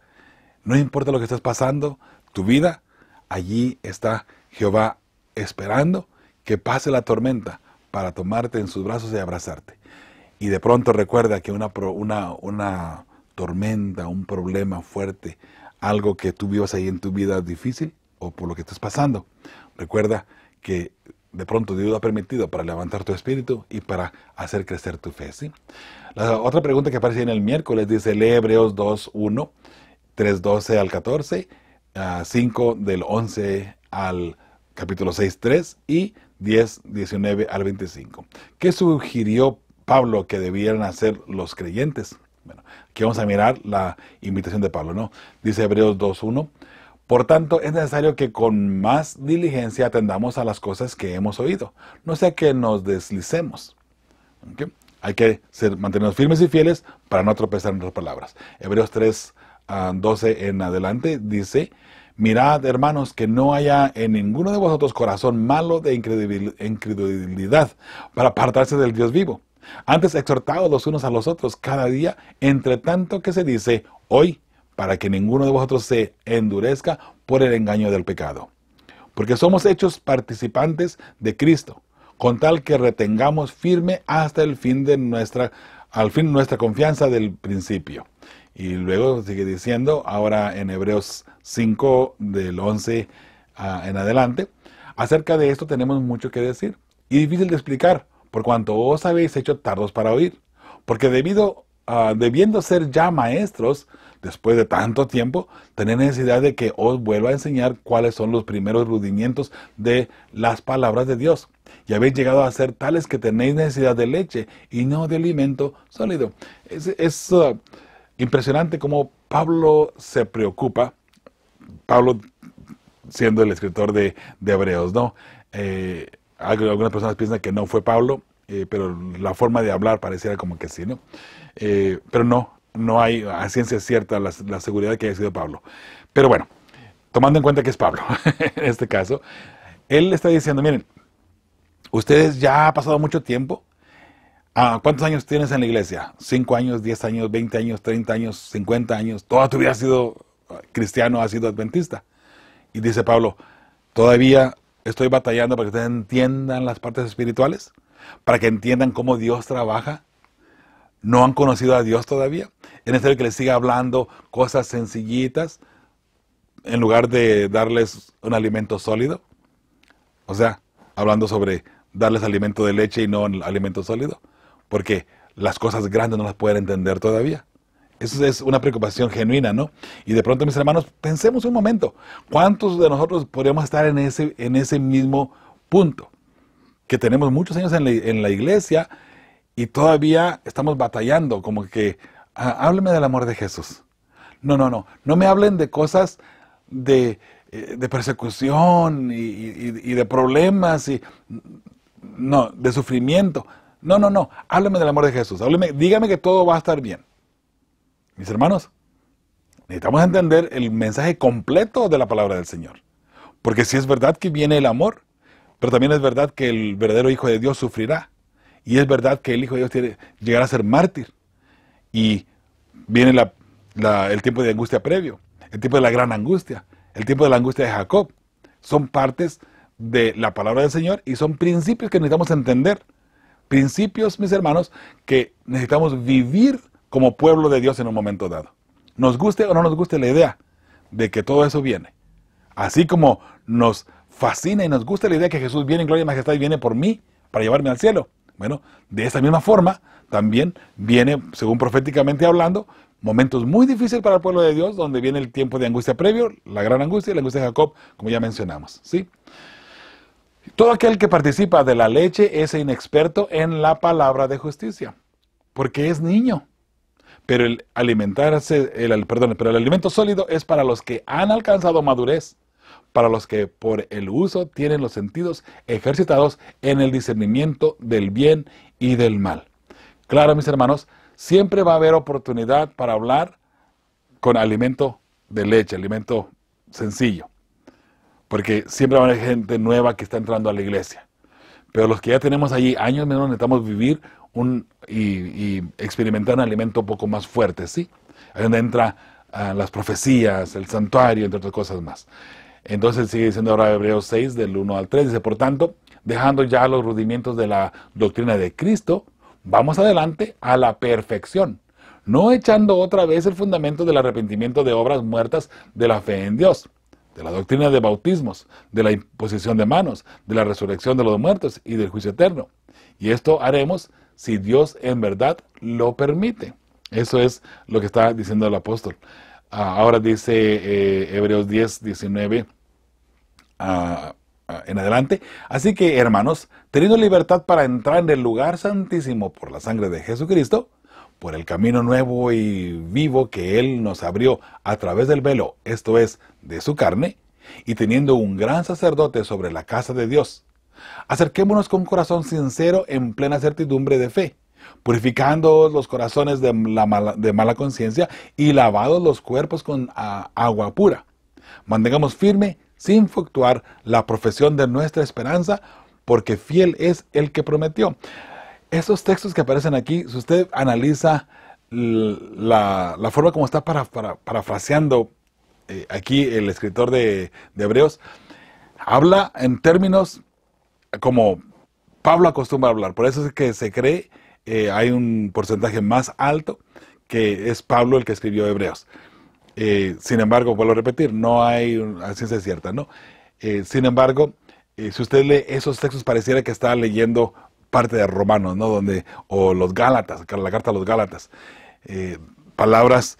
No importa lo que estás pasando, tu vida, allí está Jehová esperando que pase la tormenta para tomarte en sus brazos y abrazarte y de pronto recuerda que una, una, una tormenta, un problema fuerte, algo que tú vivas ahí en tu vida difícil o por lo que estás pasando, recuerda que de pronto Dios lo ha permitido para levantar tu espíritu y para hacer crecer tu fe. La otra pregunta que aparece en el miércoles dice, el Hebreos 2, 1, 3, 12 al 14, 5 ah, del 11 al capítulo 63 y 10, 19 al 25. ¿Qué sugirió Pablo que debieran hacer los creyentes. Bueno, aquí vamos a mirar la invitación de Pablo, ¿no? Dice Hebreos 2.1, por tanto es necesario que con más diligencia atendamos a las cosas que hemos oído, no sea que nos deslicemos. Hay que ser, mantenernos firmes y fieles para no tropezar en nuestras palabras. Hebreos 3.12 ah, en adelante dice, Mirad, hermanos, que no haya en ninguno de vosotros corazón malo de incredulidad para apartarse del Dios vivo. Antes exhortados los unos a los otros cada día, entre tanto que se dice hoy, para que ninguno de vosotros se endurezca por el engaño del pecado. Porque somos hechos participantes de Cristo, con tal que retengamos firme hasta el fin de nuestra, al fin nuestra confianza del principio. Y luego sigue diciendo, ahora en Hebreos 5 del 11 ah, en adelante, acerca de esto tenemos mucho que decir y difícil de explicar por cuanto os habéis hecho tardos para oír, porque debido, a debiendo ser ya maestros, después de tanto tiempo, tenéis necesidad de que os vuelva a enseñar cuáles son los primeros rudimientos de las palabras de Dios. Y habéis llegado a ser tales que tenéis necesidad de leche y no de alimento sólido. Es, uh, impresionante cómo Pablo se preocupa, Pablo siendo el escritor de, de Hebreos, ¿no? Eh, algunas personas piensan que no fue Pablo, eh, pero la forma de hablar pareciera como que sí, ¿no? Eh, pero no, no hay ciencia cierta la, la, seguridad que haya sido Pablo. Pero bueno, tomando en cuenta que es Pablo, en este caso, él está diciendo, miren, ustedes ya ha pasado mucho tiempo. Ah, ¿Cuántos años tienes en la iglesia? ¿Cinco años, diez años, veinte años, treinta años, cincuenta años? Toda tu vida has sido ah, cristiano, has sido adventista. Y dice Pablo, todavía estoy batallando para que ustedes entiendan las partes espirituales, para que entiendan cómo Dios trabaja. No han conocido a Dios todavía. Es necesario que les siga hablando cosas sencillitas en lugar de darles un alimento sólido. O sea, hablando sobre darles alimento de leche y no alimento sólido. Porque las cosas grandes no las pueden entender todavía. Eso es una preocupación genuina, ¿no? Y de pronto, mis hermanos, pensemos un momento, ¿cuántos de nosotros podríamos estar en ese, en ese mismo punto? Que tenemos muchos años en la, iglesia y todavía estamos batallando, como que, ah, hábleme del amor de Jesús. No, no, no, no me hablen de cosas de, eh, persecución y, de problemas y no, de sufrimiento. No, no, no, hábleme del amor de Jesús, dígame que todo va a estar bien. Mis hermanos, necesitamos entender el mensaje completo de la palabra del Señor. Porque si es verdad que viene el amor, pero también es verdad que el verdadero Hijo de Dios sufrirá. Y es verdad que el Hijo de Dios llegará a ser mártir. Y viene el tiempo de angustia previo, el tiempo de la gran angustia, el tiempo de la angustia de Jacob. Son partes de la palabra del Señor y son principios que necesitamos entender. Principios, mis hermanos, que necesitamos vivir como pueblo de Dios en un momento dado. Nos guste o no nos guste la idea de que todo eso viene. Así como nos fascina y nos gusta la idea que Jesús viene en gloria y majestad y viene por mí para llevarme al cielo. Bueno, de esa misma forma también viene, según proféticamente hablando, momentos muy difíciles para el pueblo de Dios, donde viene el tiempo de angustia previo, la gran angustia y la angustia de Jacob, como ya mencionamos. ¿sí? Todo aquel que participa de la leche es inexperto en la palabra de justicia, porque es niño. Pero el alimentarse, el, perdón, pero el alimento sólido es para los que han alcanzado madurez, para los que por el uso tienen los sentidos ejercitados en el discernimiento del bien y del mal. Claro, mis hermanos, siempre va a haber oportunidad para hablar con alimento de leche, alimento sencillo, porque siempre va a haber gente nueva que está entrando a la iglesia. Pero los que ya tenemos allí años menos necesitamos vivir y, experimentar un alimento un poco más fuerte, ¿sí? Ahí donde entra ah, las profecías, el santuario, entre otras cosas más. Entonces sigue diciendo ahora Hebreos 6, del 1 al 3, dice, por tanto, dejando ya los rudimientos de la doctrina de Cristo, vamos adelante a la perfección, no echando otra vez el fundamento del arrepentimiento de obras muertas de la fe en Dios, de la doctrina de bautismos, de la imposición de manos, de la resurrección de los muertos y del juicio eterno. Y esto haremos si Dios en verdad lo permite. Eso es lo que está diciendo el apóstol. Ah, ahora dice eh, Hebreos 10, 19 ah, ah, en adelante. Así que, hermanos, teniendo libertad para entrar en el lugar santísimo por la sangre de Jesucristo, por el camino nuevo y vivo que Él nos abrió a través del velo, esto es, de su carne, y teniendo un gran sacerdote sobre la casa de Dios, acerquémonos con un corazón sincero en plena certidumbre de fe, purificando los corazones de, mala, conciencia y lavados los cuerpos con ah, agua pura. Mantengamos firme, sin fluctuar, la profesión de nuestra esperanza, porque fiel es el que prometió. Estos textos que aparecen aquí, si usted analiza la, forma como está parafraseando eh, aquí el escritor de Hebreos, habla en términos como Pablo acostumbra hablar. Por eso es que se cree, eh, hay un porcentaje más alto que es Pablo el que escribió Hebreos. Eh, sin embargo, vuelvo a repetir, no hay una ciencia cierta, ¿no? Eh, sin embargo, si usted lee esos textos, pareciera que está leyendo parte de Romanos, ¿no? Donde, o los Gálatas, la carta a los Gálatas. palabras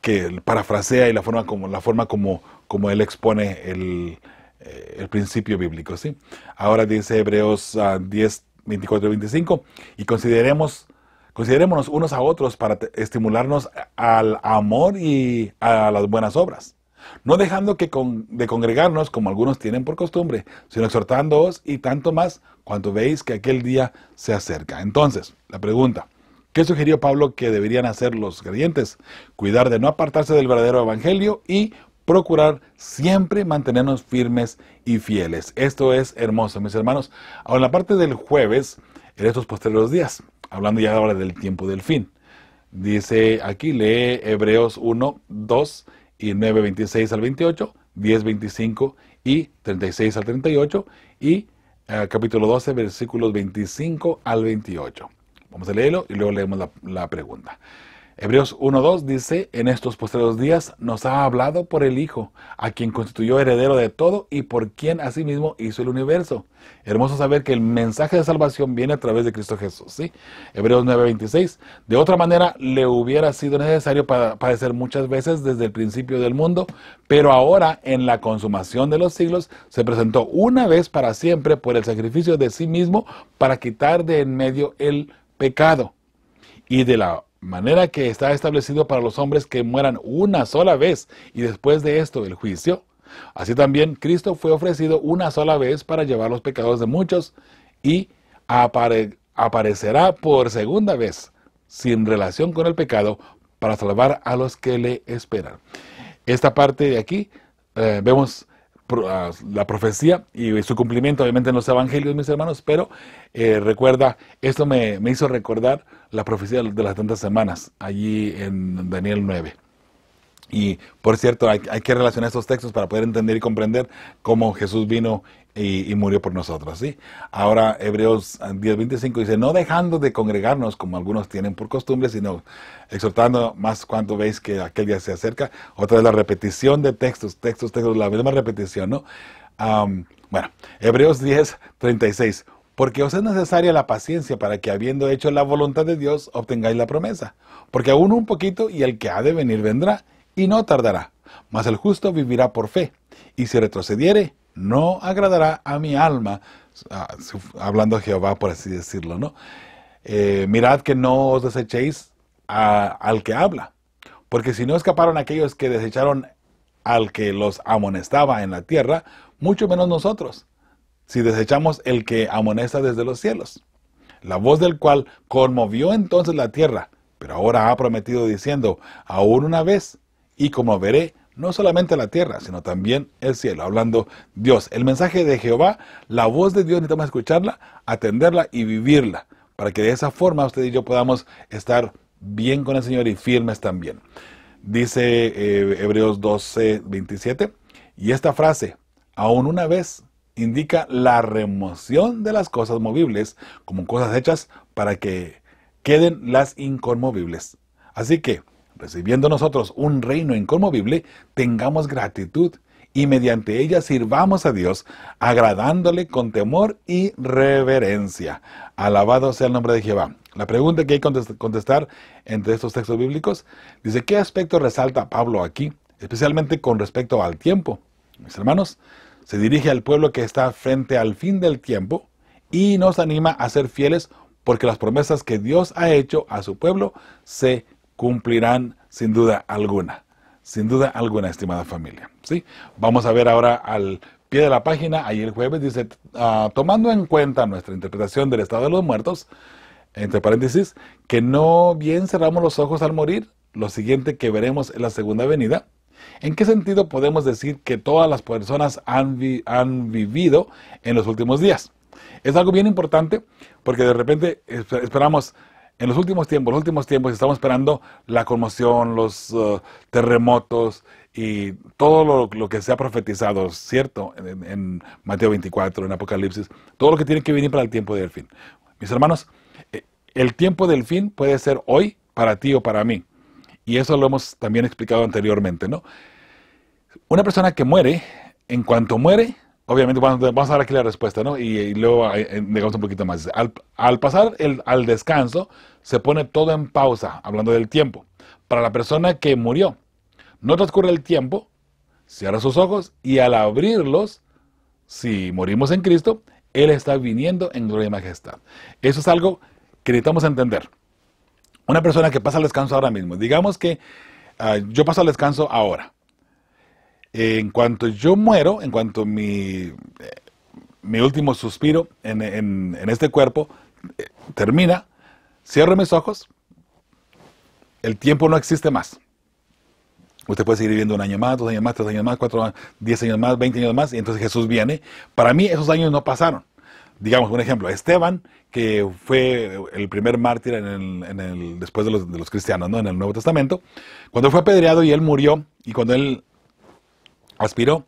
que parafrasea y la forma como, la forma como, como él expone el, eh, el principio bíblico. ¿sí? Ahora dice Hebreos 10, 24 y 25, y consideremos, considerémonos unos a otros para estimularnos al amor y a las buenas obras. No dejando que de congregarnos como algunos tienen por costumbre, sino exhortándoos y tanto más cuando veis que aquel día se acerca. Entonces, la pregunta, ¿Qué sugirió Pablo que deberían hacer los creyentes? Cuidar de no apartarse del verdadero evangelio y procurar siempre mantenernos firmes y fieles. Esto es hermoso, mis hermanos. Ahora, en la parte del jueves, en estos posteriores días, hablando ya ahora del tiempo del fin, dice aquí, lee Hebreos 1, 2 y 9, 26 al 28, 10, 25 y 36 al 38 y eh, capítulo 12, versículos 25 al 28. Vamos a leerlo y luego leemos la pregunta. Hebreos 1.2 dice, en estos postreros días nos ha hablado por el Hijo, a quien constituyó heredero de todo y por quien asimismo hizo el universo. Hermoso saber que el mensaje de salvación viene a través de Cristo Jesús. ¿sí? Hebreos 9.26, de otra manera le hubiera sido necesario para padecer muchas veces desde el principio del mundo, pero ahora en la consumación de los siglos se presentó una vez para siempre por el sacrificio de sí mismo para quitar de en medio el pecado. Y de la manera que está establecido para los hombres que mueran una sola vez y después de esto el juicio, así también Cristo fue ofrecido una sola vez para llevar los pecados de muchos y aparecerá por segunda vez sin relación con el pecado para salvar a los que le esperan. Esta parte de aquí eh, vemos la profecía y su cumplimiento, obviamente, en los evangelios, mis hermanos, pero eh, recuerda, esto me, me hizo recordar la profecía de las tantas semanas, allí en Daniel 9. Y por cierto, hay, que relacionar estos textos para poder entender y comprender cómo Jesús vino y, murió por nosotros. ¿sí? Ahora Hebreos 10:25 dice, no dejando de congregarnos como algunos tienen por costumbre, sino exhortando más cuanto veis que aquel día se acerca. Otra vez la repetición de textos, textos, textos, la misma repetición. ¿no? bueno, Hebreos 10:36, porque os es necesaria la paciencia para que habiendo hecho la voluntad de Dios obtengáis la promesa. Porque aún un poquito y el que ha de venir vendrá y no tardará. Mas el justo vivirá por fe, y si retrocediere, no agradará a mi alma. Ah, hablando Jehová, por así decirlo, ¿no? Eh, mirad que no os desechéis al que habla, porque si no escaparon aquellos que desecharon al que los amonestaba en la tierra, mucho menos nosotros, si desechamos el que amonesta desde los cielos, la voz del cual conmovió entonces la tierra, pero ahora ha prometido diciendo, aún una vez, y como veré, no solamente la tierra, sino también el cielo, hablando Dios. El mensaje de Jehová, la voz de Dios, necesitamos escucharla, atenderla y vivirla, para que de esa forma usted y yo podamos estar bien con el Señor y firmes también. Dice eh, Hebreos 12, 27, y esta frase, aún una vez, indica la remoción de las cosas movibles como cosas hechas para que queden las inconmovibles. Así que recibiendo nosotros un reino inconmovible, tengamos gratitud y mediante ella sirvamos a Dios, agradándole con temor y reverencia. Alabado sea el nombre de Jehová. La pregunta que hay que contestar entre estos textos bíblicos dice, ¿qué aspecto resalta Pablo aquí, especialmente con respecto al tiempo? Mis hermanos, se dirige al pueblo que está frente al fin del tiempo y nos anima a ser fieles porque las promesas que Dios ha hecho a su pueblo se cumplirán sin duda alguna. Sin duda alguna, estimada familia. ¿sí? Vamos a ver ahora al pie de la página, ahí el jueves dice, ah, tomando en cuenta nuestra interpretación del estado de los muertos, entre paréntesis, que no bien cerramos los ojos al morir, lo siguiente que veremos en la segunda venida, ¿en qué sentido podemos decir que todas las personas han, han vivido en los últimos días? Es algo bien importante porque de repente esperamos en los últimos tiempos, los últimos tiempos, estamos esperando la conmoción, los eh, terremotos y todo lo, que se ha profetizado, ¿cierto? En, en, Mateo 24, en Apocalipsis, todo lo que tiene que venir para el tiempo del fin. Mis hermanos, eh, el tiempo del fin puede ser hoy para ti o para mí. Y eso lo hemos también explicado anteriormente, ¿no? Una persona que muere, en cuanto muere, obviamente vamos a dar aquí la respuesta, ¿no? Y, luego eh, negamos un poquito más. Al, pasar al descanso, se pone todo en pausa, hablando del tiempo, para la persona que murió. No transcurre el tiempo, cierra sus ojos y al abrirlos, si morimos en Cristo, Él está viniendo en gloria y majestad. Eso es algo que necesitamos entender. Una persona que pasa al descanso ahora mismo, digamos que ah, yo paso al descanso ahora en cuanto yo muero, en cuanto mi, mi último suspiro en, en, este cuerpo eh, termina, cierro mis ojos, el tiempo no existe más. Usted puede seguir viviendo un año más, dos años más, tres años más, cuatro años, diez años más, veinte años más, y entonces Jesús viene. Para mí esos años no pasaron. Digamos, un ejemplo, Esteban, que fue el primer mártir en el, después de los, de los, cristianos, ¿no? en el Nuevo Testamento, cuando fue apedreado y él murió, y cuando él aspiró.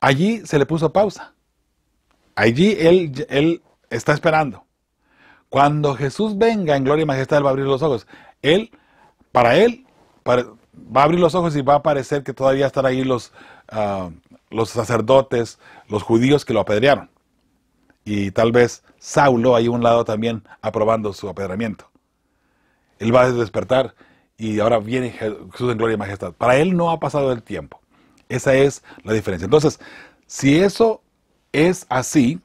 Allí se le puso pausa. Allí él, él está esperando. Cuando Jesús venga en gloria y majestad, él va a abrir los ojos. Él, para él, va a abrir los ojos y va a parecer que todavía están ahí los, ah, los sacerdotes, los judíos que lo apedrearon. Y tal vez Saulo, ahí un lado también, aprobando su apedramiento Él va a despertar y ahora viene Jesús en gloria y majestad. Para él no ha pasado el tiempo. Esa es la diferencia. Entonces, si eso es así,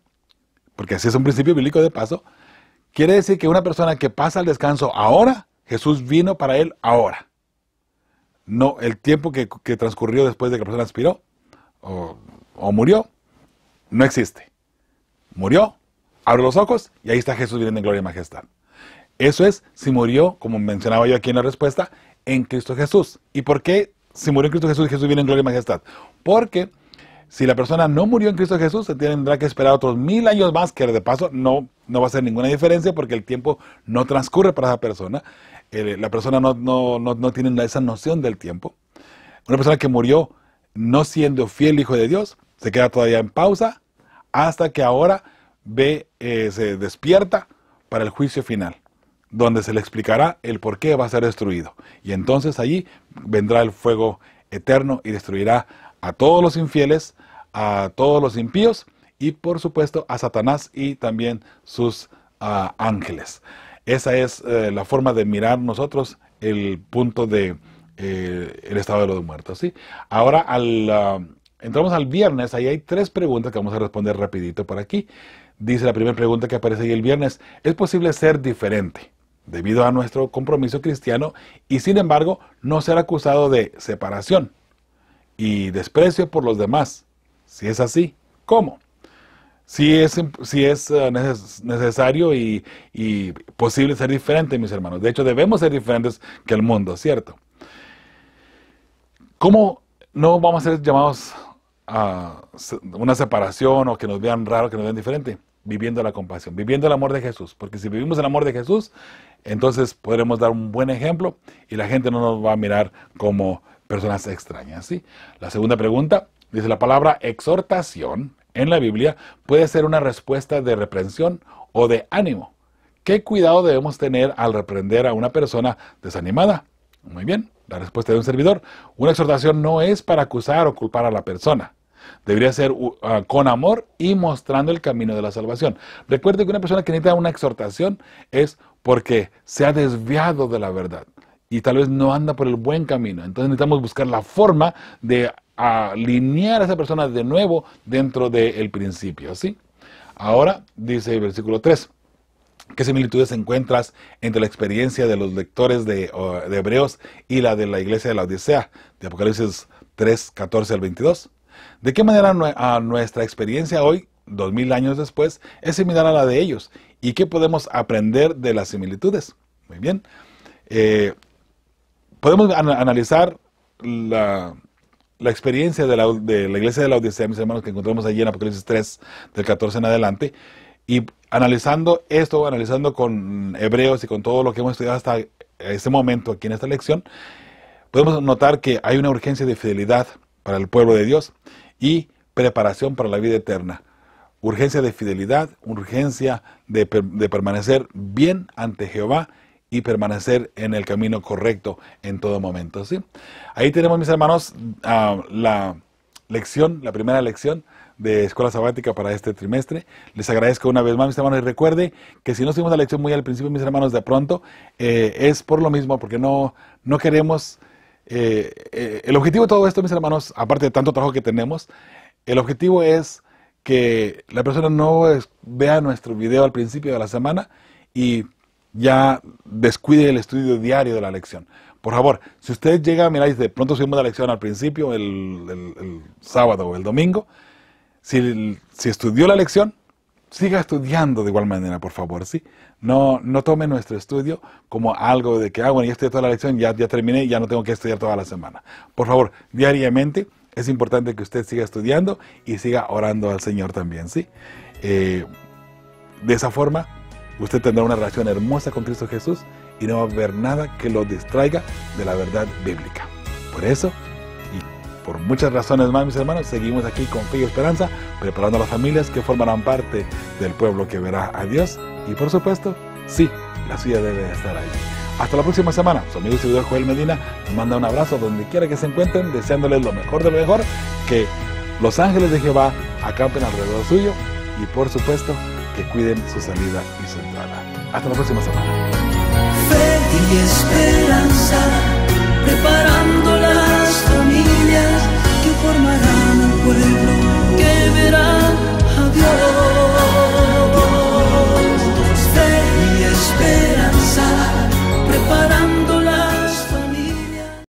porque así es un principio bíblico de paso, quiere decir que una persona que pasa al descanso ahora, Jesús vino para él ahora. No el tiempo que, transcurrió después de que la persona aspiró o, murió, no existe. Murió, abre los ojos y ahí está Jesús viviendo en gloria y majestad. Eso es si murió, como mencionaba yo aquí en la respuesta, en Cristo Jesús. ¿Y por qué si murió en Cristo Jesús, Jesús viene en gloria y majestad. Porque si la persona no murió en Cristo Jesús, se tendrá que esperar otros mil años más, que de paso no, no va a hacer ninguna diferencia porque el tiempo no transcurre para esa persona. la persona no, tiene esa noción del tiempo. Una persona que murió no siendo fiel hijo de Dios, se queda todavía en pausa hasta que ahora ve, eh, se despierta para el juicio final donde se le explicará el por qué va a ser destruido. Y entonces allí vendrá el fuego eterno y destruirá a todos los infieles, a todos los impíos y por supuesto a Satanás y también sus ah, ángeles. Esa es eh, la forma de mirar nosotros el punto de eh, el estado de los muertos. ¿sí? Ahora al, ah, entramos al viernes, ahí hay tres preguntas que vamos a responder rapidito por aquí. Dice la primera pregunta que aparece ahí el viernes, ¿es posible ser diferente? debido a nuestro compromiso cristiano y sin embargo no ser acusado de separación y desprecio por los demás. Si es así, ¿cómo? Si es, si es eh, necesario y, y posible ser diferente, mis hermanos. De hecho, debemos ser diferentes que el mundo, ¿cierto? ¿Cómo no vamos a ser llamados a una separación o que nos vean raro, que nos vean diferente? Viviendo la compasión, viviendo el amor de Jesús. Porque si vivimos el amor de Jesús, entonces podremos dar un buen ejemplo y la gente no nos va a mirar como personas extrañas. ¿sí? La segunda pregunta dice la palabra exhortación en la Biblia puede ser una respuesta de reprensión o de ánimo. ¿Qué cuidado debemos tener al reprender a una persona desanimada? Muy bien, la respuesta de un servidor. Una exhortación no es para acusar o culpar a la persona. Debería ser uh, ah, con amor y mostrando el camino de la salvación. Recuerde que una persona que necesita una exhortación es porque se ha desviado de la verdad y tal vez no anda por el buen camino. Entonces necesitamos buscar la forma de alinear a esa persona de nuevo dentro del principio, ¿sí? Ahora dice el versículo 3. ¿Qué similitudes encuentras entre la experiencia de los lectores de, Hebreos y la de la iglesia de la Odisea, de Apocalipsis 3, 14 al 22? ¿De qué manera nuestra experiencia hoy, dos mil años después, es similar a la de ellos ¿Y qué podemos aprender de las similitudes? Muy bien. Eh, podemos analizar la, experiencia de la, de la, iglesia de la Odisea, mis hermanos, que encontramos allí en Apocalipsis 3, del 14 en adelante. Y analizando esto, analizando con hebreos y con todo lo que hemos estudiado hasta este momento aquí en esta lección, podemos notar que hay una urgencia de fidelidad para el pueblo de Dios y preparación para la vida eterna urgencia de fidelidad, urgencia de, permanecer bien ante Jehová y permanecer en el camino correcto en todo momento. ¿sí? Ahí tenemos, mis hermanos, ah, la lección, la primera lección de Escuela Sabática para este trimestre. Les agradezco una vez más, mis hermanos, y recuerde que si no tuvimos la lección muy al principio, mis hermanos, de pronto, eh, es por lo mismo, porque no, no queremos... Eh, eh, el objetivo de todo esto, mis hermanos, aparte de tanto trabajo que tenemos, el objetivo es que la persona no vea nuestro video al principio de la semana y ya descuide el estudio diario de la lección. Por favor, si usted llega, miráis, de pronto subimos la lección al principio, el, sábado o el domingo, si, estudió la lección, siga estudiando de igual manera, por favor, ¿sí? No, tome nuestro estudio como algo de que, ah, bueno, ya estudié toda la lección, ya, ya terminé, ya no tengo que estudiar toda la semana. Por favor, diariamente es importante que usted siga estudiando y siga orando al Señor también, ¿sí? Eh, de esa forma, usted tendrá una relación hermosa con Cristo Jesús y no va a haber nada que lo distraiga de la verdad bíblica. Por eso, y por muchas razones más, mis hermanos, seguimos aquí con fe y esperanza, preparando a las familias que formarán parte del pueblo que verá a Dios. Y por supuesto, sí, la suya debe estar ahí. Hasta la próxima semana. Su amigo y servidor Joel Medina les manda un abrazo donde quiera que se encuentren, deseándoles lo mejor de lo mejor, que los ángeles de Jehová acampen alrededor suyo y por supuesto que cuiden su salida y su entrada. Hasta la próxima semana. Fe y esperanza, preparando las familias que formarán un pueblo que verá. but I'm